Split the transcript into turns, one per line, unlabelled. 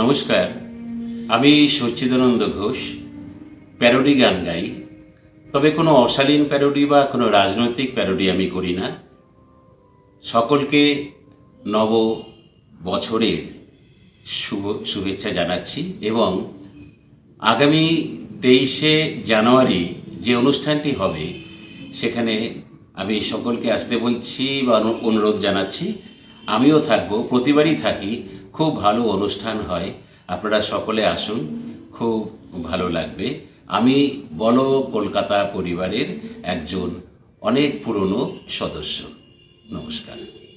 নমস্কার আমি সচ্চিদানন্দ ঘোষ প্যারোডি গান গাই তবে কোনো অশালীন প্যারোডি বা কোনো রাজনৈতিক প্যারোডি আমি করি না সকলকে নব বছরের শুভ শুভেচ্ছা জানাচ্ছি এবং আগামী তেইশে জানুয়ারি যে অনুষ্ঠানটি হবে সেখানে আমি সকলকে আসতে বলছি বা অনুরোধ জানাচ্ছি আমিও থাকবো প্রতিবারই থাকি খুব ভালো অনুষ্ঠান হয় আপনারা সকলে আসুন খুব ভালো লাগবে আমি বলো কলকাতা পরিবারের একজন অনেক পুরনো
সদস্য
নমস্কার